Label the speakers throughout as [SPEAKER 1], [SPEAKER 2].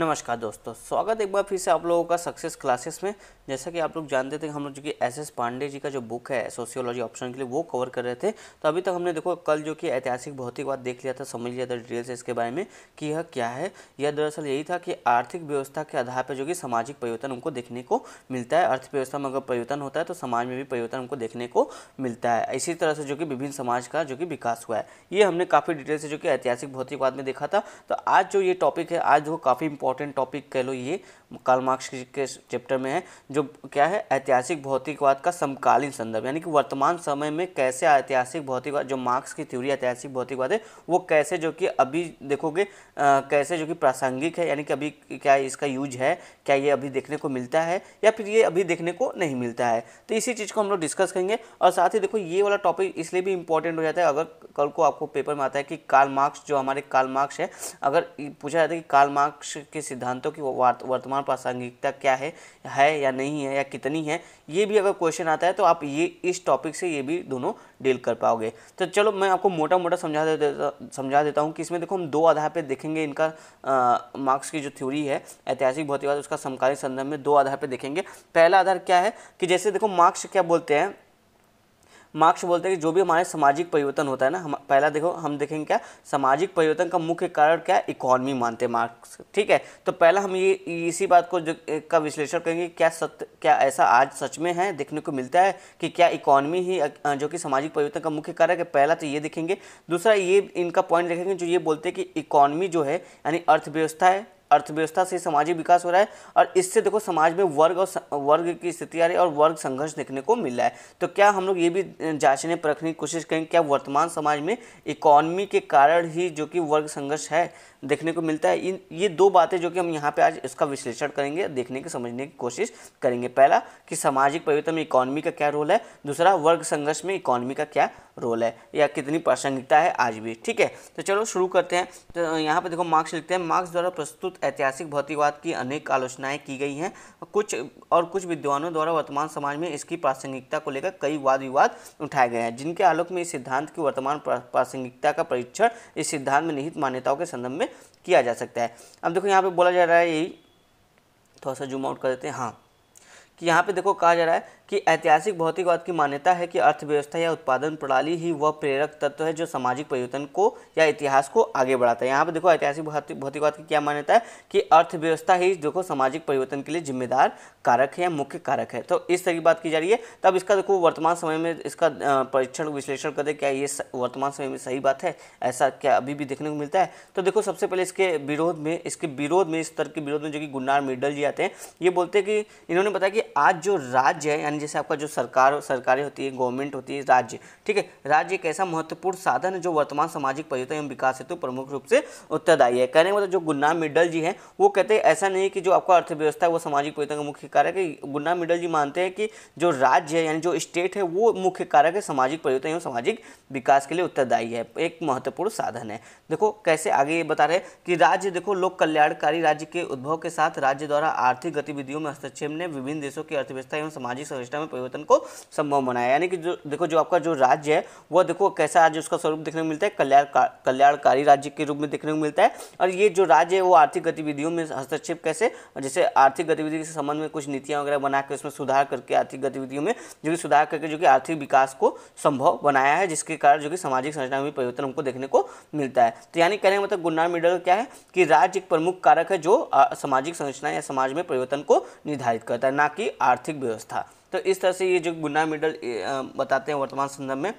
[SPEAKER 1] नमस्कार दोस्तों स्वागत एक बार फिर से आप लोगों का सक्सेस क्लासेस में जैसा कि आप लोग जानते थे हम लोग जो कि एस एस पांडे जी का जो बुक है सोशियोलॉजी ऑप्शन के लिए वो कवर कर रहे थे तो अभी तक हमने देखो कल जो कि ऐतिहासिक भौतिकवाद देख लिया था समझ लिया था डिटेल से इसके बारे में कि यह क्या है यह दरअसल यही था कि आर्थिक व्यवस्था के आधार पर जो कि सामाजिक परिवर्तन उनको देखने को मिलता है अर्थव्यवस्था में अगर परिवर्तन होता है तो समाज में भी परिवर्तन उनको देखने को मिलता है इसी तरह से जो कि विभिन्न समाज का जो कि विकास हुआ है ये हमने काफ़ी डिटेल से जो कि ऐतिहासिक भौतिकवाद में देखा था तो आज जो ये टॉपिक है आज वो काफ़ी इम्पॉर्टेंट टॉपिक कह लो ये कार्ल मार्क्स के चैप्टर में है जो क्या है ऐतिहासिक भौतिकवाद का समकालीन संदर्भ यानी कि वर्तमान समय में कैसे ऐतिहासिक भौतिकवाद जो मार्क्स की थ्योरी ऐतिहासिक भौतिकवाद है वो कैसे जो कि अभी देखोगे आ, कैसे जो कि प्रासंगिक है यानी कि अभी क्या इसका यूज है क्या ये अभी देखने को मिलता है या फिर ये अभी देखने को नहीं मिलता है तो इसी चीज़ को हम लोग डिस्कस करेंगे और साथ ही देखो ये वाला टॉपिक इसलिए भी इंपॉर्टेंट हो जाता है अगर कल को आपको पेपर में आता है कि कार्ल मार्क्स जो हमारे कार्ल मार्क्स है अगर पूछा जाता है कि कार्ल मार्क्स के सिद्धांतों की वर्तमान वहाँ प्रासंगिकता क्या है है या नहीं है या कितनी है ये भी अगर क्वेश्चन आता है तो आप ये इस टॉपिक से ये भी दोनों डील कर पाओगे तो चलो मैं आपको मोटा मोटा समझा देता समझा देता हूँ कि इसमें देखो हम दो आधार पर देखेंगे इनका मार्क्स की जो थ्योरी है ऐतिहासिक भौतिकवाद उसका समकालीन संदर्भ में दो आधार पर देखेंगे पहला आधार क्या है कि जैसे देखो मार्क्स क्या बोलते हैं मार्क्स बोलते हैं कि जो भी हमारे सामाजिक परिवर्तन होता है ना हम पहला देखो हम देखेंगे क्या सामाजिक परिवर्तन का मुख्य कारण क्या इकोनॉमी मानते हैं मार्क्स ठीक है तो पहला हम ये इसी बात को जो का विश्लेषण करेंगे क्या सत्य क्या ऐसा आज सच में है देखने को मिलता है कि क्या इकोनॉमी ही जो कि सामाजिक परिवर्तन का मुख्य कारण है पहला तो ये देखेंगे दूसरा ये इनका पॉइंट देखेंगे जो ये बोलते हैं कि इकॉनमी जो है यानी अर्थव्यवस्था है अर्थव्यवस्था से सामाजिक विकास हो रहा है और इससे देखो समाज में वर्ग और वर्ग की स्थिति आ रही है और वर्ग संघर्ष देखने को मिल रहा है तो क्या हम लोग ये भी जांचने परखने की कोशिश करें क्या वर्तमान समाज में इकोनॉमी के कारण ही जो कि वर्ग संघर्ष है देखने को मिलता है इन ये दो बातें जो कि हम यहाँ पे आज इसका विश्लेषण करेंगे देखने की समझने की कोशिश करेंगे पहला कि सामाजिक परिवर्तन में इकोनॉमी का क्या रोल है दूसरा वर्ग संघर्ष में इकोनॉमी का क्या रोल है या कितनी प्रासंगिकता है आज भी ठीक है तो चलो शुरू करते हैं तो यहाँ पर देखो मार्क्स लिखते हैं मार्क्स द्वारा प्रस्तुत ऐतिहासिक भौतिकवाद की अनेक आलोचनाएँ की गई हैं कुछ और कुछ विद्वानों द्वारा वर्तमान समाज में इसकी प्रासंगिकता को लेकर कई वाद विवाद उठाए गए हैं जिनके आलोक में इस सिद्धांत की वर्तमान प्रासंगिकता का परीक्षण इस सिद्धांत में निहित मान्यताओं के संदर्भ में किया जा सकता है अब देखो यहाँ पे बोला जा रहा है यही थोड़ा सा जूम आउट कर देते हैं हाँ कि यहाँ पे देखो कहा जा रहा है कि ऐतिहासिक भौतिकवाद की मान्यता है कि अर्थव्यवस्था या उत्पादन प्रणाली ही वह प्रेरक तत्व है जो सामाजिक परिवर्तन को या इतिहास को आगे बढ़ाता है यहाँ पर देखो ऐतिहासिक भौतिकवाद की क्या मान्यता है कि अर्थव्यवस्था ही देखो सामाजिक परिवर्तन के लिए जिम्मेदार कारक है या मुख्य कारक है तो इस तरह की बात की जा रही है तब इसका देखो वर्तमान समय में इसका परीक्षण विश्लेषण दे क्या ये वर्तमान समय में सही बात है ऐसा क्या अभी भी देखने को मिलता है तो देखो सबसे पहले इसके विरोध में इसके विरोध में इस तरह के विरोध में जो कि गुन्नार मिडल जी आते हैं ये बोलते हैं कि इन्होंने बताया कि आज जो राज्य है यानी यानी जैसे आपका जो सरकार सरकारी होती है गवर्नमेंट होती है राज्य ठीक है राज्य एक ऐसा महत्वपूर्ण साधन है जो वर्तमान सामाजिक परिवर्तन एवं विकास हेतु प्रमुख रूप से उत्तरदायी है कहने का मतलब जो गुन्ना मिडल जी हैं वो कहते हैं ऐसा नहीं कि जो आपका अर्थव्यवस्था है वो सामाजिक परिवर्तन का मुख्य कारक है गुन्ना मिडल जी मानते हैं कि जो राज्य है यानी जो स्टेट है वो मुख्य कारक है सामाजिक परिवर्तन एवं सामाजिक विकास के लिए उत्तरदायी है एक महत्वपूर्ण साधन है देखो कैसे आगे ये बता रहे कि राज्य देखो लोक कल्याणकारी राज्य के उद्भव के साथ राज्य द्वारा आर्थिक गतिविधियों में हस्तक्षेप ने विभिन्न देशों की अर्थव्यवस्था एवं सामाजिक व्यवस्था में परिवर्तन को संभव बनाया यानी कि जो देखो जो आपका जो राज्य है वह देखो कैसा आज उसका स्वरूप देखने को मिलता है कल्याण कल्याणकारी राज्य के रूप में देखने को मिलता है और ये जो राज्य है वो आर्थिक गतिविधियों में हस्तक्षेप कैसे जैसे आर्थिक गतिविधि के संबंध में कुछ नीतियाँ वगैरह बना के उसमें सुधार करके आर्थिक गतिविधियों में जो कि सुधार करके जो कि आर्थिक विकास को संभव बनाया है जिसके कारण जो कि सामाजिक संरचना में परिवर्तन हमको देखने को मिलता है तो यानी कहने मतलब गुन्नार मिडल क्या है कि राज्य एक प्रमुख कारक है जो सामाजिक संरचना या समाज में परिवर्तन को निर्धारित करता है ना कि आर्थिक व्यवस्था तो इस तरह से ये जो गुना मिडल बताते हैं वर्तमान संदर्भ में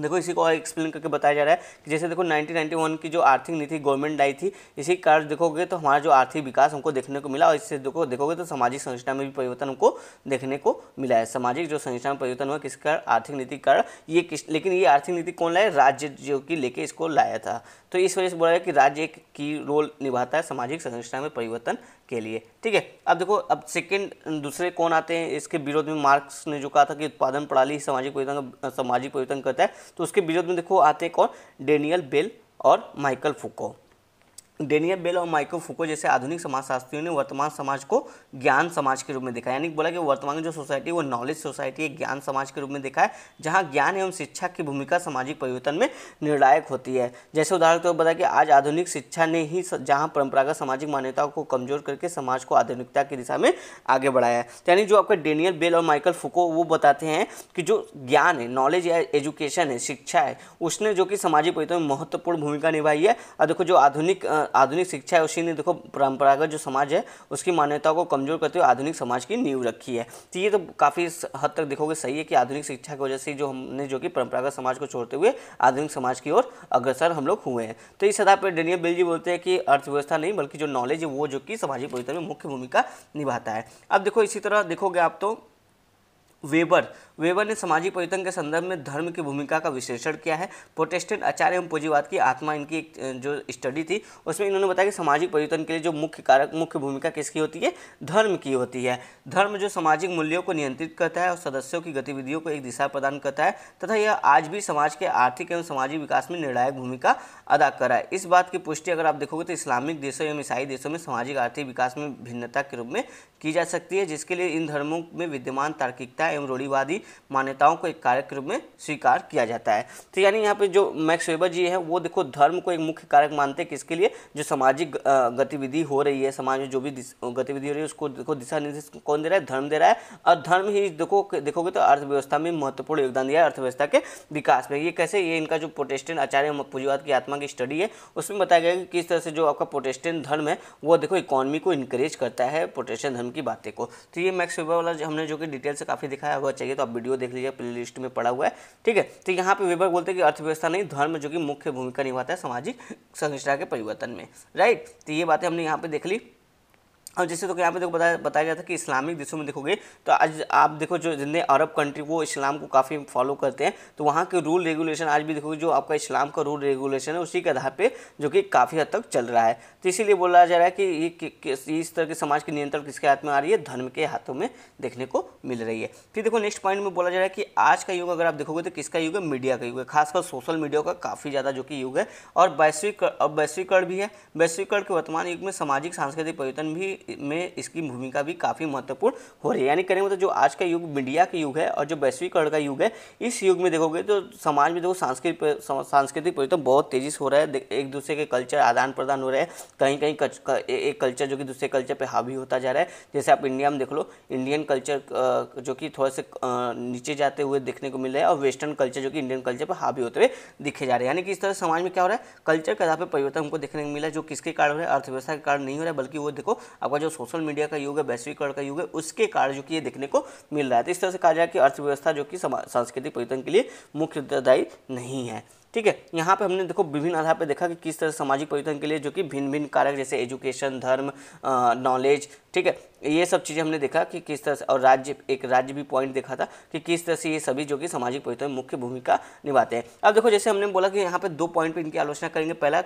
[SPEAKER 1] देखो इसी को और एक्सप्लेन करके बताया जा रहा है कि जैसे देखो 1991 की जो आर्थिक नीति गवर्नमेंट लाई थी इसी कारण देखोगे तो हमारा जो आर्थिक विकास हमको देखने को मिला और इससे देखो देखोगे तो सामाजिक संरचना में भी परिवर्तन हमको देखने को मिला है सामाजिक जो संरचना में परिवर्तन हुआ किस कारण आर्थिक नीति कारण ये किस लेकिन ये आर्थिक नीति कौन लाए राज्य जो कि लेके इसको लाया था तो इस वजह से बोला है कि राज्य एक की रोल निभाता है सामाजिक संरचना में परिवर्तन के लिए ठीक है अब देखो अब सेकेंड दूसरे कौन आते हैं इसके विरोध में मार्क्स ने जो कहा था कि उत्पादन प्रणाली सामाजिक परिवर्तन सामाजिक परिवर्तन करता है तो उसके विरोध में देखो आते हैं कौन डेनियल बेल और माइकल फुको डेनियल बेल और माइक्रो फुको जैसे आधुनिक समाजशास्त्रियों ने वर्तमान समाज को ज्ञान समाज के रूप में देखा यानी बोला कि वर्तमान की जो सोसाइटी है वो नॉलेज सोसाइटी है ज्ञान समाज के रूप में देखा है जहाँ ज्ञान एवं शिक्षा की भूमिका सामाजिक परिवर्तन में निर्णायक होती है जैसे उदाहरण के तौर तो बताया कि आज आधुनिक शिक्षा ने ही जहाँ परंपरागत सामाजिक मान्यताओं को कमजोर करके समाज को आधुनिकता की दिशा में आगे बढ़ाया है तो यानी जो आपका डेनियल बेल और माइकल फुको वो बताते हैं कि जो ज्ञान है नॉलेज या एजुकेशन है शिक्षा है उसने जो कि सामाजिक परिवर्तन में महत्वपूर्ण भूमिका निभाई है और देखो जो आधुनिक आधुनिक शिक्षा है उसी ने देखो परंपरागत जो समाज है उसकी मान्यताओं को कमज़ोर करते हुए आधुनिक समाज की नींव रखी है तो ये तो काफ़ी हद तक देखोगे सही है कि आधुनिक शिक्षा की वजह से जो हमने जो कि परंपरागत समाज को छोड़ते हुए आधुनिक समाज की ओर अग्रसर हम लोग हुए हैं तो इस सदा पर डेनियल बिल जी बोलते हैं कि अर्थव्यवस्था नहीं बल्कि जो नॉलेज है वो जो कि सामाजिक परिवर्तन में मुख्य भूमिका निभाता है अब देखो इसी तरह देखोगे आप तो वेबर वेबर ने सामाजिक परिवर्तन के संदर्भ में धर्म की भूमिका का विश्लेषण किया है प्रोटेस्टेंट आचार्य एवं पूंजीवाद की आत्मा इनकी एक जो स्टडी थी उसमें इन्होंने बताया कि सामाजिक परिवर्तन के लिए जो मुख्य कारक मुख्य भूमिका किसकी होती है धर्म की होती है धर्म जो सामाजिक मूल्यों को नियंत्रित करता है और सदस्यों की गतिविधियों को एक दिशा प्रदान करता है तथा यह आज भी समाज के आर्थिक एवं सामाजिक विकास में निर्णायक भूमिका अदा कर रहा है इस बात की पुष्टि अगर आप देखोगे तो इस्लामिक देशों एवं ईसाई देशों में सामाजिक आर्थिक विकास में भिन्नता के रूप में की जा सकती है जिसके लिए इन धर्मों में विद्यमान तार्किकता एवं रूढ़िवादी मान्यताओं को एक कारक के रूप में स्वीकार किया जाता है तो यानी यहाँ पे जो मैक्स वेबर जी है वो देखो धर्म को एक मुख्य कारक मानते हैं किसके लिए जो सामाजिक गतिविधि हो रही है समाज में जो भी गतिविधि हो रही है उसको देखो दिशा निर्देश कौन दे रहा है धर्म दे रहा है और धर्म ही देखो देखोगे तो अर्थव्यवस्था में महत्वपूर्ण योगदान दिया है अर्थव्यवस्था के विकास में ये कैसे ये इनका जो प्रोटेस्टेंट आचार्य पूंजीवाद की आत्मा की स्टडी है उसमें बताया गया कि किस तरह से जो आपका प्रोटेस्टेंट धर्म है वो देखो इकोनॉमी को इंकरेज करता है प्रोटेस्टेंट धर्म की बातें को तो ये मैक्स वेबर वाला हमने जो कि डिटेल से काफ़ी दिखाया हुआ चाहिए तो आप वीडियो देख लीजिए प्ले लिस्ट में पड़ा हुआ है ठीक है तो यहाँ पे विभाग बोलते हैं कि अर्थव्यवस्था नहीं धर्म जो कि मुख्य भूमिका निभाता है सामाजिक संरचना के परिवर्तन में राइट तो ये बातें हमने यहाँ पे देख ली और जैसे तो यहाँ पे देखो बताया बताया गया था कि इस्लामिक देशों में देखोगे तो आज आप देखो जो जितने अरब कंट्री वो इस्लाम को काफ़ी फॉलो करते हैं तो वहाँ के रूल रेगुलेशन आज भी देखोगे जो आपका इस्लाम का रूल रेगुलेशन है उसी के आधार पे जो कि काफ़ी हद तक चल रहा है तो इसीलिए बोला जा रहा है कि ये कि, इस तरह के समाज के नियंत्रण किसके हाथ में आ रही है धर्म के हाथों में देखने को मिल रही है फिर देखो नेक्स्ट पॉइंट में बोला जा रहा है कि आज का युग अगर आप देखोगे तो किसका युग है मीडिया का युग है खासकर सोशल मीडिया का काफ़ी ज़्यादा जो कि युग है और वैश्विक वैश्वीकरण भी है वैश्वीकरण के वर्तमान युग में सामाजिक सांस्कृतिक परिवर्तन भी में इसकी भूमिका भी काफ़ी महत्वपूर्ण हो रही है यानी कहने मतलब तो जो आज का युग मीडिया का युग है और जो वैश्वीकरण का युग है इस युग में देखोगे तो समाज में देखो सांस्कृतिक सांस्कृतिक परिवर्तन बहुत तेज़ी से हो रहा है एक दूसरे के कल्चर आदान प्रदान हो रहे हैं कहीं कहीं एक कल्चर जो कि दूसरे कल्चर पर हावी होता जा रहा है जैसे आप इंडिया में देख लो इंडियन कल्चर जो कि थोड़ा से नीचे जाते हुए देखने को मिल रहा है और वेस्टर्न कल्चर जो कि इंडियन कल्चर पर हावी होते हुए दिखे जा रहे हैं यानी कि इस तरह समाज में क्या हो रहा है कल्चर के आधार पर परिवर्तन हमको देखने को मिला जो किसके कारण हो रहा है अर्थव्यवस्था के कारण नहीं हो रहा है बल्कि वो देखो आप आपका जो सोशल मीडिया का युग है वैश्वीकरण का युग है उसके कारण जो कि ये देखने को मिल रहा है तो इस तरह से कहा जाए कि अर्थव्यवस्था जो कि सांस्कृतिक परिवर्तन के लिए मुख्य उत्तरदायी नहीं है ठीक है यहाँ पे हमने देखो विभिन्न आधार पे देखा कि किस तरह सामाजिक परिवर्तन के लिए जो कि भिन्न भिन्न कारक जैसे एजुकेशन धर्म नॉलेज ठीक है ये सब चीज़ें हमने देखा कि किस तरह से और राज्य एक राज्य भी पॉइंट देखा था कि किस तरह से ये सभी जो कि सामाजिक परिवर्तन मुख्य भूमिका निभाते हैं अब देखो जैसे हमने बोला कि यहाँ पर दो पॉइंट पर इनकी आलोचना करेंगे पहला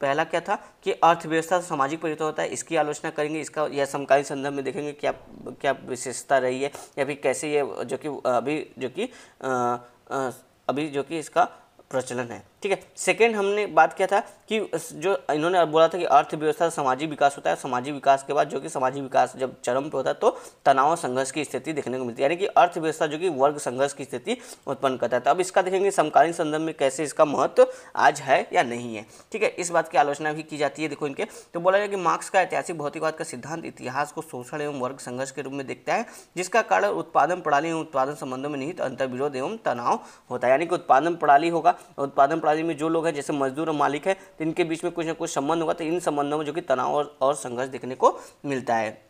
[SPEAKER 1] पहला क्या था कि अर्थव्यवस्था सामाजिक परिवर्तन होता है इसकी आलोचना करेंगे इसका यह समकालीन संदर्भ में देखेंगे क्या क्या विशेषता रही है या फिर कैसे ये जो कि अभी जो कि अभी जो कि इसका प्रचलन है ठीक है सेकेंड हमने बात किया था कि जो इन्होंने बोला था कि अर्थव्यवस्था सामाजिक विकास होता है सामाजिक विकास के बाद जो कि सामाजिक विकास जब चरम पे होता है तो तनाव संघर्ष की स्थिति देखने को मिलती है यानी कि अर्थव्यवस्था जो कि वर्ग संघर्ष की स्थिति उत्पन्न करता है तो अब इसका देखेंगे समकालीन संदर्भ में कैसे इसका महत्व आज है या नहीं है ठीक है इस बात की आलोचना भी की जाती है देखो इनके तो बोला जाए कि मार्क्स का ऐतिहासिक भौतिकवाद का सिद्धांत इतिहास को शोषण एवं वर्ग संघर्ष के रूप में देखता है जिसका कारण उत्पादन प्रणाली एवं उत्पादन संबंधों में निहित अंतर्विरोध एवं तनाव होता है यानी कि उत्पादन प्रणाली होगा उत्पादन प्रणाली सौदेबाजी में जो लोग हैं जैसे मजदूर और मालिक है तो इनके बीच में कुछ ना कुछ संबंध होगा तो इन संबंधों में जो कि तनाव और संघर्ष देखने को मिलता है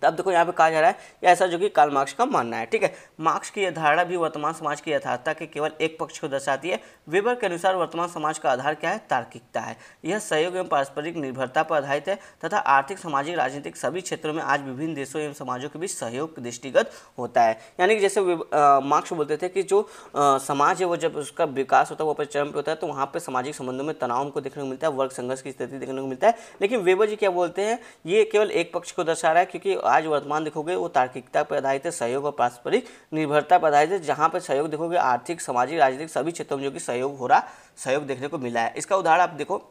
[SPEAKER 1] तो अब देखो यहाँ पे कहा जा रहा है ऐसा जो कि काल मार्क्स का मानना है ठीक है मार्क्स की यह धारणा भी वर्तमान समाज की यथार्थता के केवल एक पक्ष को दर्शाती है वेबर के अनुसार वर्तमान समाज का आधार क्या है तार्किकता है यह सहयोग एवं पारस्परिक निर्भरता पर आधारित है तथा आर्थिक सामाजिक राजनीतिक सभी क्षेत्रों में आज विभिन्न देशों एवं समाजों के बीच सहयोग दृष्टिगत होता है यानी कि जैसे मार्क्स बोलते थे कि जो समाज है वो जब उसका विकास होता है वो चरम पर होता है तो वहाँ पर सामाजिक संबंधों में तनाव को देखने को मिलता है वर्ग संघर्ष की स्थिति देखने को मिलता है लेकिन वेबर जी क्या बोलते हैं ये केवल एक पक्ष को दर्शा रहा है क्योंकि आज वर्तमान देखोगे वो तार्किकता पर आधारित है सहयोग और पारस्परिक निर्भरता पर आधारित है जहाँ पर सहयोग देखोगे आर्थिक सामाजिक राजनीतिक सभी क्षेत्रों में जो कि सहयोग हो रहा सहयोग देखने को मिला है इसका उदाहरण आप देखो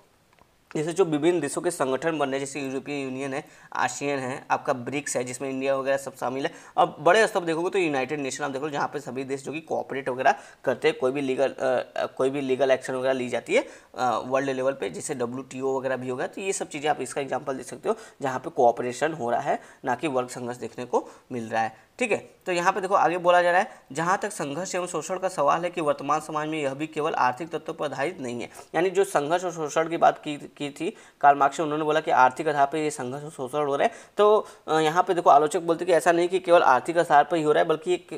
[SPEAKER 1] जैसे जो विभिन्न देशों के संगठन बन रहे हैं जैसे यूरोपीय यूनियन है आशियन है आपका ब्रिक्स है जिसमें इंडिया वगैरह सब शामिल है अब बड़े स्तर पर देखोगे तो यूनाइटेड नेशन आप देखो जहाँ पे सभी देश जो कि कॉपरेट वगैरह करते हैं कोई भी लीगल आ, कोई भी लीगल एक्शन वगैरह ली जाती है वर्ल्ड लेवल पर जैसे डब्ल्यू वगैरह भी होगा तो ये सब चीज़ें आप इसका एग्जाम्पल दे सकते हो जहाँ पर कोऑपरेशन हो रहा है ना कि वर्ग संघर्ष देखने को मिल रहा है ठीक है तो यहाँ पे देखो आगे बोला जा रहा है जहाँ तक संघर्ष एवं शोषण का सवाल है कि वर्तमान समाज में यह भी केवल आर्थिक तत्व पर आधारित नहीं है यानी जो संघर्ष और शोषण की बात की की थी कार्ल मार्क्स उन्होंने बोला कि आर्थिक आधार पर ये संघर्ष और शोषण हो रहा है तो यहाँ पे देखो आलोचक बोलते कि ऐसा नहीं कि केवल आर्थिक आधार पर ही हो रहा है बल्कि एक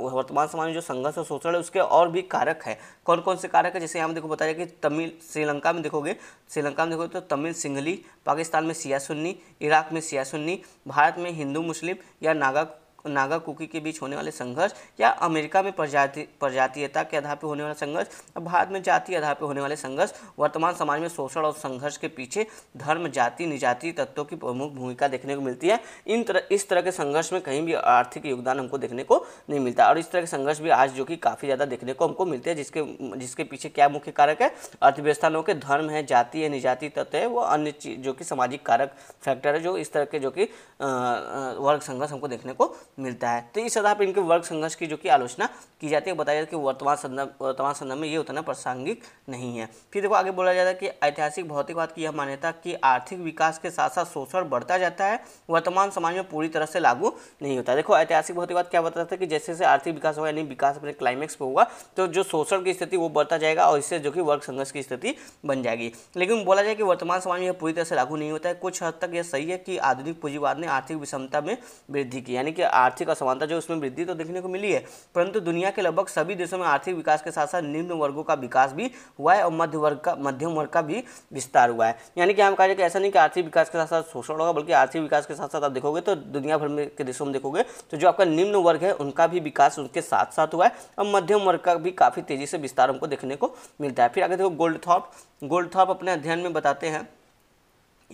[SPEAKER 1] वर्तमान समाज में जो संघर्ष और शोषण है उसके और भी कारक है कौन कौन से कारक है जैसे यहाँ देखो बताया कि तमिल श्रीलंका में देखोगे श्रीलंका में देखोगे तो तमिल सिंगली पाकिस्तान में सिया सुन्नी इराक में सिया सुन्नी भारत में हिंदू मुस्लिम या नागा नागा कुकी के बीच होने वाले संघर्ष या अमेरिका में प्रजाति प्रजातीयता के आधार पर होने वाला संघर्ष और भारत में जाति आधार पर होने वाले संघर्ष वर्तमान समाज में शोषण और संघर्ष के पीछे धर्म जाति निजाति तत्वों की प्रमुख भूमिका देखने को मिलती है इन तरह इस तरह के संघर्ष में कहीं भी आर्थिक योगदान हमको देखने को नहीं मिलता और इस तरह के संघर्ष भी आज जो कि काफ़ी ज़्यादा देखने को हमको मिलते हैं जिसके जिसके पीछे क्या मुख्य कारक है अर्थव्यवस्था लोग के धर्म है जाति है निजाति तत्व है वो अन्य चीज जो कि सामाजिक कारक फैक्टर है जो इस तरह के जो कि वर्ग संघर्ष हमको देखने को मिलता है तो इस सदा पर इनके वर्ग संघर्ष की जो कि आलोचना की जाती है बताया जाता है कि वर्तमान संदर्भ वर्तमान संदर्भ में ये उतना प्रासंगिक नहीं है फिर देखो आगे बोला जाता है कि ऐतिहासिक भौतिकवाद की यह मान्यता कि आर्थिक विकास के साथ साथ शोषण बढ़ता जाता है वर्तमान समाज में पूरी तरह से लागू नहीं होता देखो ऐतिहासिक भौतिकवाद क्या बताता है कि जैसे जैसे आर्थिक विकास होगा यानी विकास अपने क्लाइमेक्स पर होगा तो जो शोषण की स्थिति वो बढ़ता जाएगा और इससे जो कि वर्ग संघर्ष की स्थिति बन जाएगी लेकिन बोला जाए कि वर्तमान समाज में यह पूरी तरह से लागू नहीं होता है कुछ हद तक यह सही है कि आधुनिक पूंजीवाद ने आर्थिक विषमता में वृद्धि की यानी कि आर्थिक असमानता जो उसमें वृद्धि तो देखने को मिली है परंतु दुनिया के लगभग सभी देशों में आर्थिक विकास के साथ साथ निम्न वर्गों का विकास भी हुआ है और मध्य वर्ग का मध्यम वर्ग का भी विस्तार हुआ है यानी कि हम कहा कि ऐसा नहीं कि आर्थिक विकास के साथ साथ शोषण होगा बल्कि आर्थिक विकास के साथ साथ आप देखोगे तो दुनिया भर में के देशों में देखोगे तो जो आपका निम्न वर्ग है उनका भी विकास उनके साथ साथ हुआ है और मध्यम वर्ग का भी काफ़ी तेज़ी से विस्तार हमको देखने को मिलता है फिर आगे देखो गोल्ड थॉप गोल्ड थॉप अपने अध्ययन में बताते हैं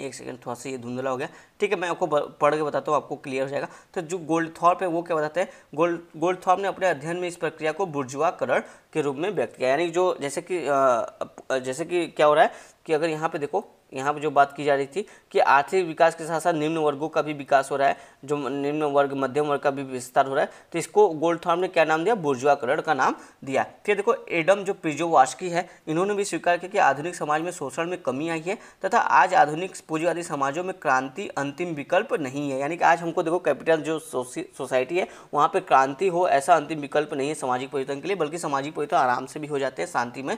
[SPEAKER 1] एक सेकंड थोड़ा सा ये धुंधला हो गया ठीक है मैं आपको पढ़ के बताता हूँ आपको क्लियर हो जाएगा तो जो गोल्ड थॉर्प है वो क्या बताते हैं गोल्ड गोल्ड थॉर्प ने अपने अध्ययन में इस प्रक्रिया को बुर्जुआकरण के रूप में व्यक्त किया यानी जो जैसे कि जैसे कि क्या हो रहा है कि अगर यहाँ पे देखो यहाँ पर जो बात की जा रही थी कि आर्थिक विकास के साथ साथ निम्न वर्गों का भी विकास हो रहा है जो निम्न वर्ग मध्यम वर्ग का भी विस्तार हो रहा है तो इसको गोल्ड थॉर्म ने क्या नाम दिया बुर्जुआकरण का नाम दिया फिर तो देखो एडम जो पिजोवास्की है इन्होंने भी स्वीकार किया कि आधुनिक समाज में शोषण में कमी आई है तथा आज आधुनिक पूंजीवादी समाजों में क्रांति अंतिम विकल्प नहीं है यानी कि आज हमको देखो कैपिटल जो सोसाइटी है वहाँ पर क्रांति हो ऐसा अंतिम विकल्प नहीं है सामाजिक परिवर्तन के लिए बल्कि सामाजिक परिवर्तन आराम से भी हो जाते हैं शांति में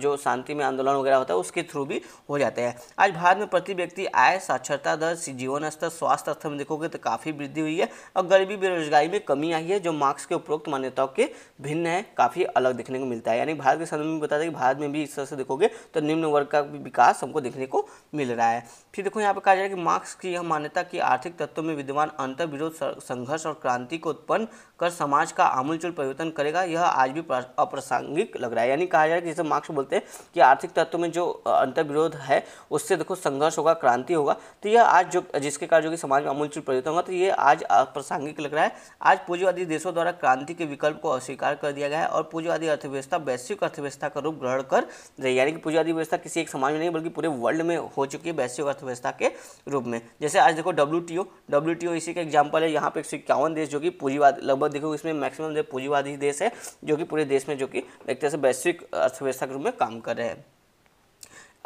[SPEAKER 1] जो शांति में आंदोलन वगैरह होता है उसके थ्रू भी हो जाते हैं है आज भारत में प्रति व्यक्ति आय साक्षरता दर जीवन स्तर स्वास्थ्य स्तर में देखोगे तो काफ़ी वृद्धि हुई है और गरीबी बेरोजगारी में कमी आई है जो मार्क्स के उपरोक्त मान्यताओं के भिन्न है काफ़ी अलग देखने को मिलता है यानी भारत के संदर्भ में बता दें कि भारत में भी इस तरह से देखोगे तो निम्न वर्ग का विकास हमको देखने को मिल रहा है फिर देखो यहाँ पर कहा जा रहा है कि मार्क्स की यह मान्यता कि आर्थिक तत्वों में विद्यमान अंतर विरोध संघर्ष और क्रांति को उत्पन्न कर समाज का आमूलचूल परिवर्तन करेगा यह आज भी अप्रासंगिक लग रहा है यानी कहा जा रहा है कि जैसे मार्क्स बोलते हैं कि आर्थिक तत्व में जो अंतर विरोध है उससे देखो संघर्ष होगा क्रांति होगा तो यह आज जो जिसके कारण जो कि समाज में अमूलचूल परिवर्तन होगा तो ये आज प्रासंगिक लग रहा है आज पूंजीवादी देशों द्वारा क्रांति के विकल्प को अस्वीकार कर दिया गया है और पूंजीवादी अर्थव्यवस्था वैश्विक अर्थव्यवस्था का रूप ग्रहण कर रही यानी कि पूंजीवादी व्यवस्था किसी एक समाज में नहीं बल्कि पूरे वर्ल्ड में हो चुकी है वैश्विक अर्थव्यवस्था के रूप में जैसे आज देखो डब्ल्यू डब्ल्यू इसी का एग्जाम्पल है यहाँ पे एक देश जो कि पूंजीवाद लगभग देखो इसमें मैक्सिमम जो पूंजीवादी देश है जो कि पूरे देश में जो कि एक तरह से वैश्विक अर्थव्यवस्था के रूप में काम कर रहे हैं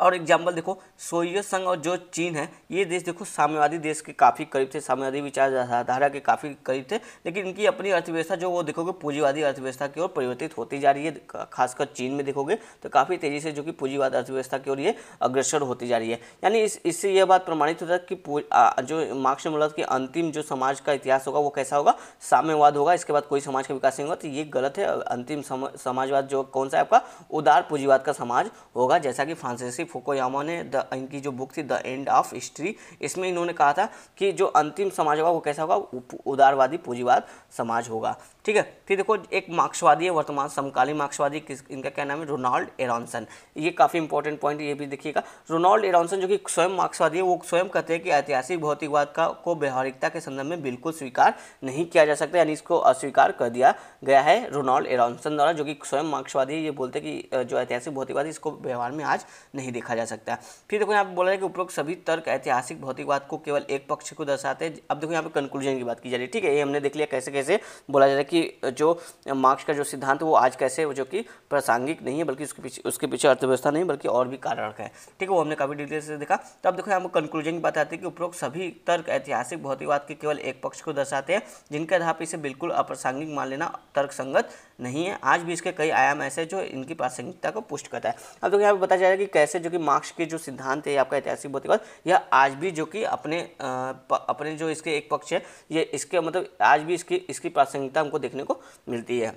[SPEAKER 1] और एग्जाम्पल देखो सोवियत संघ और जो चीन है ये देश देखो साम्यवादी देश के काफ़ी करीब थे साम्यवादी विचारधारा के काफ़ी करीब थे लेकिन इनकी अपनी अर्थव्यवस्था जो वो देखोगे पूंजीवादी अर्थव्यवस्था की ओर परिवर्तित होती जा रही है खासकर चीन में देखोगे तो काफ़ी तेज़ी से जो कि पूंजीवाद अर्थव्यवस्था की ओर ये अग्रसर होती जा रही है यानी इस इससे यह बात प्रमाणित होता है कि जो मार्क्स मूल के अंतिम जो समाज का इतिहास होगा वो कैसा होगा साम्यवाद होगा इसके बाद कोई समाज का विकास नहीं होगा तो ये गलत है अंतिम समाजवाद जो कौन सा है आपका उदार पूंजीवाद का समाज होगा जैसा कि फ्रांसीसी थी फुकोयामा ने द इनकी जो बुक थी द एंड ऑफ हिस्ट्री इसमें इन्होंने कहा था कि जो अंतिम समाज होगा वो कैसा होगा उदारवादी पूंजीवाद समाज होगा ठीक है फिर देखो एक मार्क्सवादी है वर्तमान समकालीन मार्क्सवादी किस इनका क्या नाम है रोनाल्ड एरॉनसन ये काफ़ी इंपॉर्टेंट पॉइंट ये भी देखिएगा रोनाल्ड एरॉनसन जो कि स्वयं मार्क्सवादी है वो स्वयं कहते हैं कि ऐतिहासिक भौतिकवाद का को व्यवहारिकता के संदर्भ में बिल्कुल स्वीकार नहीं किया जा सकता यानी इसको अस्वीकार कर दिया गया है रोनाल्ड एरॉनसन द्वारा जो कि स्वयं मार्क्सवादी ये बोलते हैं कि जो ऐतिहासिक भौतिकवाद इसको व्यवहार में आज नहीं देखा जा सकता फिर देखो यहाँ पर बोला है कि उपरोक्त सभी तर्क ऐतिहासिक भौतिकवाद को केवल एक पक्ष को दर्शाते हैं अब देखो यहाँ पर कंक्लूजन की बात की जा रही है ठीक है ये हमने देख लिया कैसे कैसे बोला जा रहा है कि जो मार्क्स का जो सिद्धांत वो आज कैसे वो जो कि प्रासंगिक नहीं है बल्कि उसके पीछे उसके पीछे अर्थव्यवस्था नहीं बल्कि और भी कारण है ठीक है वो हमने काफ़ी डिटेल से देखा तो अब देखो यहाँ कंक्लूजन की बात आती है कि उपरोक्त सभी तर्क ऐतिहासिक भौतिकवाद के केवल एक पक्ष को दर्शाते हैं जिनके आधार पर इसे बिल्कुल अप्रासंगिक मान लेना तर्क संगत नहीं है आज भी इसके कई आयाम ऐसे हैं जो इनकी प्रासंगिकता को पुष्ट करता है अब तो यहाँ पर बताया जाएगा कि कैसे जो कि मार्क्स के जो सिद्धांत है आपका ऐतिहासिक भौतिक यह आज भी जो कि अपने अपने जो इसके एक पक्ष है ये इसके मतलब आज भी इसकी इसकी प्रासंगिकता हमको देखने को मिलती है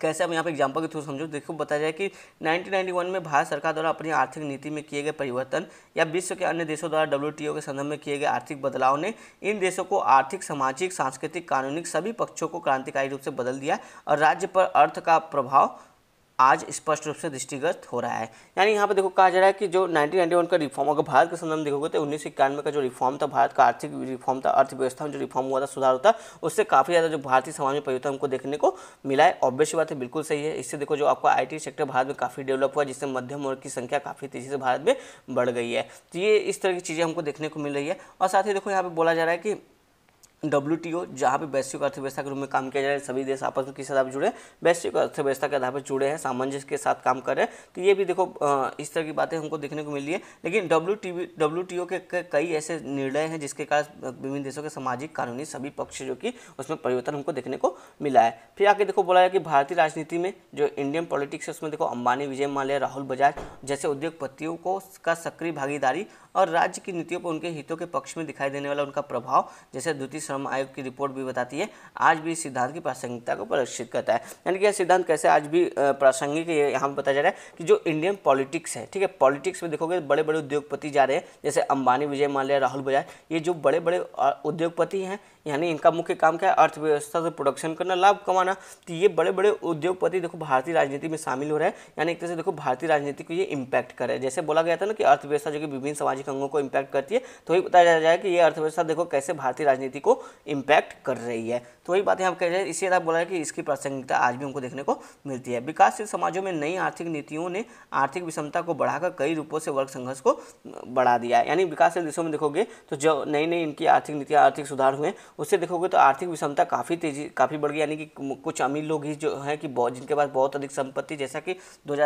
[SPEAKER 1] कैसे हम यहाँ पे एग्जांपल के थ्रू समझो देखो बताया जाए कि 1991 में भारत सरकार द्वारा अपनी आर्थिक नीति में किए गए परिवर्तन या विश्व के अन्य देशों द्वारा डब्ल्यू के संदर्भ में किए गए आर्थिक बदलाव ने इन देशों को आर्थिक सामाजिक सांस्कृतिक कानूनिक सभी पक्षों को क्रांतिकारी रूप से बदल दिया और राज्य पर अर्थ का प्रभाव आज स्पष्ट रूप से दृष्टिगत हो रहा है यानी यहाँ पर देखो कहा जा रहा है कि जो 1991 का रिफॉर्म अगर भारत के संदर्भ में देखोगे तो उन्नीस सौ का जो रिफॉर्म था भारत का आर्थिक रिफॉर्म था अर्थव्यवस्था में जो रिफॉर्म हुआ था सुधार होता उससे काफ़ी ज़्यादा जो भारतीय समाज में परिवर्तन हमको देखने को मिला है ऑब्वियस बात है बिल्कुल सही है इससे देखो जो आपका आई सेक्टर भारत में काफ़ी डेवलप हुआ जिससे मध्यम वर्ग की संख्या काफ़ी तेज़ी से भारत में बढ़ गई है तो ये इस तरह की चीज़ें हमको देखने को मिल रही है और साथ ही देखो यहाँ पर बोला जा रहा है कि डब्ल्यू टी ओ जहाँ पर वैश्विक अर्थव्यवस्था के रूप में काम किया जाए सभी देश आपस में किस आधार पर जुड़े वैश्विक अर्थव्यवस्था के आधार पर जुड़े हैं सामंजस्य के साथ काम करें तो ये भी देखो इस तरह की बातें हमको देखने को मिली है लेकिन W T V W T O के कई ऐसे निर्णय हैं जिसके कारण विभिन्न देशों के सामाजिक कानूनी सभी पक्ष जो कि उसमें परिवर्तन हमको देखने को मिला है फिर आगे देखो बोला है कि भारतीय राजनीति में जो इंडियन पॉलिटिक्स है उसमें देखो अंबानी विजय माल्या राहुल बजाज जैसे उद्योगपतियों को का सक्रिय भागीदारी और राज्य की नीतियों पर उनके हितों के पक्ष में दिखाई देने वाला उनका प्रभाव जैसे द्वितीय श्रम आयोग की रिपोर्ट भी बताती है आज भी इस सिद्धांत की प्रासंगिकता को प्रदर्शित करता है यानी कि यह सिद्धांत कैसे आज भी प्रासंगिक यहाँ पर बताया जा रहा है कि जो इंडियन पॉलिटिक्स है ठीक है पॉलिटिक्स में देखोगे तो बड़े बड़े उद्योगपति जा रहे हैं जैसे अंबानी विजय माल्या राहुल बजाज ये जो बड़े बड़े उद्योगपति हैं यानी इनका मुख्य काम क्या है अर्थव्यवस्था से प्रोडक्शन करना लाभ कमाना तो ये बड़े बड़े उद्योगपति देखो भारतीय राजनीति में शामिल हो रहे हैं यानी एक तरह से देखो भारतीय राजनीति को ये इम्पैक्ट कर रहे हैं जैसे बोला गया था ना कि अर्थव्यवस्था जो कि विभिन्न सामाजिक अंगों को इम्पैक्ट करती है तो वही बताया जाए कि ये अर्थव्यवस्था देखो कैसे भारतीय राजनीति को इम्पैक्ट कर रही है तो वही बात यहाँ कह रहे हैं इसी तरह बोला है कि इसकी प्रासंगिकता आज भी हमको देखने को मिलती है विकासशील समाजों में नई आर्थिक नीतियों ने आर्थिक विषमता को बढ़ाकर कई रूपों से वर्ग संघर्ष को बढ़ा दिया है यानी विकासशील देशों में देखोगे तो जो नई नई इनकी आर्थिक नीतियाँ आर्थिक सुधार हुए उससे देखोगे तो आर्थिक विषमता काफ़ी तेजी काफ़ी बढ़ गई यानी कि कुछ अमीर लोग ही जो हैं कि जिनके पास बहुत अधिक संपत्ति जैसा कि दो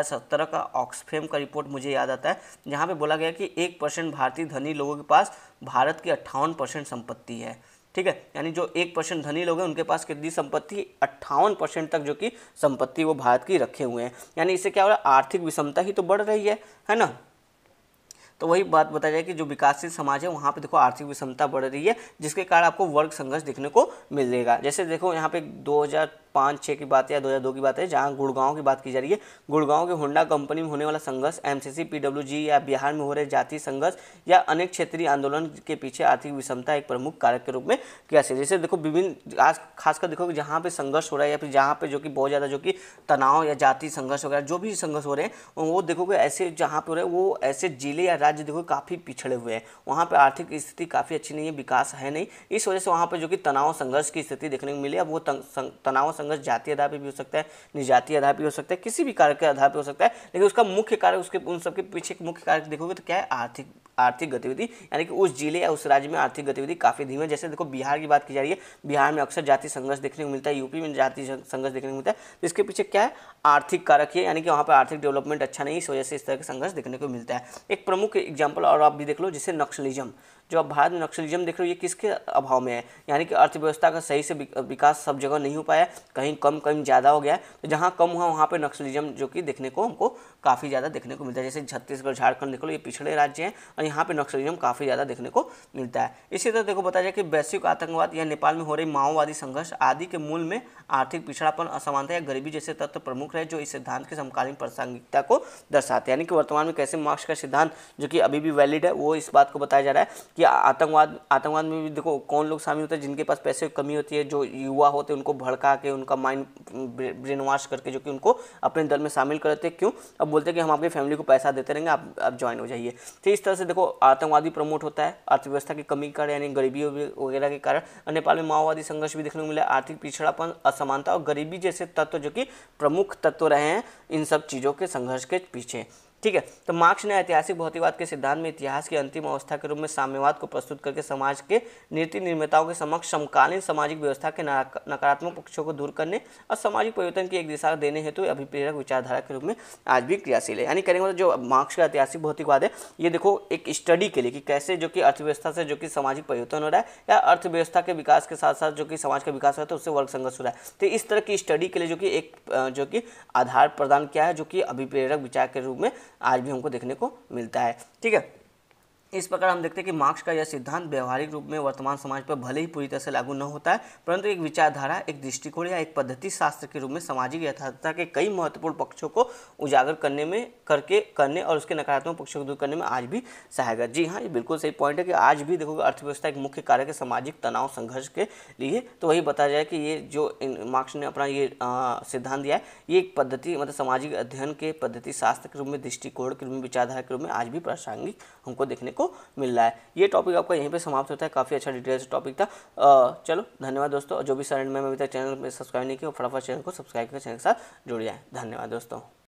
[SPEAKER 1] का ऑक्सफेम का रिपोर्ट मुझे याद आता है जहाँ पर बोला गया कि एक परसेंट भारतीय धनी लोगों के पास भारत की अट्ठावन परसेंट संपत्ति है ठीक है यानी जो एक परसेंट धनी लोग हैं उनके पास कितनी संपत्ति अट्ठावन परसेंट तक जो कि संपत्ति वो भारत की रखे हुए हैं यानी इससे क्या हो रहा है आर्थिक विषमता ही तो बढ़ रही है है ना तो वही बात बताई जाए कि जो विकासशील समाज है वहाँ पे देखो आर्थिक विषमता बढ़ रही है जिसके कारण आपको वर्ग संघर्ष देखने को मिलेगा जैसे देखो यहाँ पे पाँच छः की बात है या दो हज़ार दो की बात है जहाँ गुड़गांव की बात की जा रही है गुड़गांव के होंडा कंपनी में होने वाला संघर्ष एमसीसी पीडब्ल्यूजी या बिहार में हो रहे जाति संघर्ष या अनेक क्षेत्रीय आंदोलन के पीछे आर्थिक विषमता एक प्रमुख कारक के रूप में किया जैसे देखो विभिन्न आज खासकर देखो जहाँ पर संघर्ष हो रहा है या फिर जहाँ पर जो कि बहुत ज़्यादा जो कि तनाव या जाति संघर्ष वगैरह जो भी संघर्ष हो रहे हैं वो देखोगे ऐसे जहाँ पे हो रहे हैं वो ऐसे जिले या राज्य देखो काफ़ी पिछड़े हुए हैं वहाँ पर आर्थिक स्थिति काफ़ी अच्छी नहीं है विकास है नहीं इस वजह से वहाँ पर जो कि तनाव संघर्ष की स्थिति देखने को मिली अब वो तनाव संघर्ष जातीय आधार पर भी हो सकता है निजातीय आधार पर हो सकता है किसी भी कार्य के आधार पर हो सकता है लेकिन उसका मुख्य कार्य उसके उन सबके पीछे मुख्य कार्य देखोगे तो क्या है आर्थिक आर्थिक गतिविधि यानी कि उस जिले या उस राज्य में आर्थिक गतिविधि काफ़ी धीमे जैसे देखो बिहार की बात की जा रही है बिहार में अक्सर जाति संघर्ष देखने को मिलता है यूपी में जाति संघर्ष देखने को मिलता है तो इसके पीछे क्या है आर्थिक कारक है यानी कि वहाँ पर आर्थिक डेवलपमेंट अच्छा नहीं इस वजह से इस तरह का संघर्ष देखने को मिलता है एक प्रमुख एग्जाम्पल और आप भी देख लो जिसे नक्सलिज्म जो अब भारत में नक्सलिज्म देख रहे हो ये किसके अभाव में है यानी कि अर्थव्यवस्था का सही से विकास सब जगह नहीं हो पाया कहीं कम कहीं ज़्यादा हो गया है तो जहाँ कम हुआ वहाँ पर नक्सलिज्म जो कि देखने को हमको काफ़ी ज़्यादा देखने को मिलता है जैसे छत्तीसगढ़ झारखंड देख लो ये पिछड़े राज्य हैं और यहाँ पर नक्सलिज्म काफ़ी ज़्यादा देखने को मिलता है इसी तरह देखो बताया जाए कि वैश्विक आतंकवाद या नेपाल में हो रही माओवादी संघर्ष आदि के मूल में आर्थिक पिछड़ापन असमानता या गरीबी जैसे तत्व प्रमुख रहे जो इस सिद्धांत की समकालीन प्रासंगिकता को दर्शाते हैं यानी कि वर्तमान में कैसे मार्क्स का सिद्धांत जो कि अभी भी वैलिड है वो इस बात को बताया जा रहा है कि आतंकवाद आतंकवाद में भी देखो कौन लोग शामिल होते हैं जिनके पास पैसे की कमी होती है जो युवा होते हैं उनको भड़का के उनका माइंड ब्रेन वॉश करके जो कि उनको अपने दल में शामिल करते हैं क्यों अब बोलते हैं कि हम आपकी फैमिली को पैसा देते रहेंगे आप आप ज्वाइन हो जाइए तो इस तरह से देखो आतंकवादी प्रमोट होता है अर्थव्यवस्था की कमी के कारण यानी गरीबी वगैरह के कारण नेपाल में माओवादी संघर्ष भी देखने को मिला आर्थिक पिछड़ापन असमानता और गरीबी जैसे तत्व जो कि प्रमुख तत्व रहे हैं इन सब चीज़ों के संघर्ष के पीछे ठीक है तो मार्क्स ने ऐतिहासिक भौतिकवाद के सिद्धांत में इतिहास की अंतिम अवस्था के रूप में साम्यवाद को प्रस्तुत करके समाज के नीति निर्माताओं के समक्ष समकालीन सामाजिक व्यवस्था के नकारात्मक पक्षों को दूर करने और सामाजिक परिवर्तन की एक दिशा देने हेतु तो अभिप्रेरक विचारधारा के रूप में आज भी क्रियाशील है यानी करेंगे तो जो मार्क्स का ऐतिहासिक भौतिकवाद है ये देखो एक स्टडी के लिए कि कैसे जो कि अर्थव्यवस्था से जो कि सामाजिक परिवर्तन हो रहा है या अर्थव्यवस्था के विकास के साथ साथ जो कि समाज का विकास हो रहा है तो उससे वर्ग संघर्ष हो रहा है तो इस तरह की स्टडी के लिए जो कि एक जो कि आधार प्रदान किया है जो कि अभिप्रेरक विचार के रूप में आज भी हमको देखने को मिलता है ठीक है इस प्रकार हम देखते हैं कि मार्क्स का यह सिद्धांत व्यवहारिक रूप में वर्तमान समाज पर भले ही पूरी तरह से लागू न होता है परंतु एक विचारधारा एक दृष्टिकोण या एक पद्धति शास्त्र के रूप में सामाजिक यथार्थता के कई महत्वपूर्ण पक्षों को उजागर करने में करके करने और उसके नकारात्मक पक्षों को दूर करने में आज भी सहायक है जी हाँ ये बिल्कुल सही पॉइंट है कि आज भी देखोगे अर्थव्यवस्था एक मुख्य कारक है सामाजिक तनाव संघर्ष के लिए तो वही बताया जाए कि ये जो मार्क्स ने अपना ये सिद्धांत दिया है ये एक पद्धति मतलब सामाजिक अध्ययन के पद्धति शास्त्र के रूप में दृष्टिकोण के रूप में विचारधारा के रूप में आज भी प्रासंगिक हमको देखने को को मिल रहा है ये टॉपिक आपका यहीं पे समाप्त होता है काफ़ी अच्छा डिटेल्स टॉपिक था आ, चलो धन्यवाद दोस्तों जो भी सर में अभी तक चैनल में सब्सक्राइब नहीं किया फटाफट चैनल को सब्सक्राइब कर चैनल के साथ जुड़ जाए धन्यवाद दोस्तों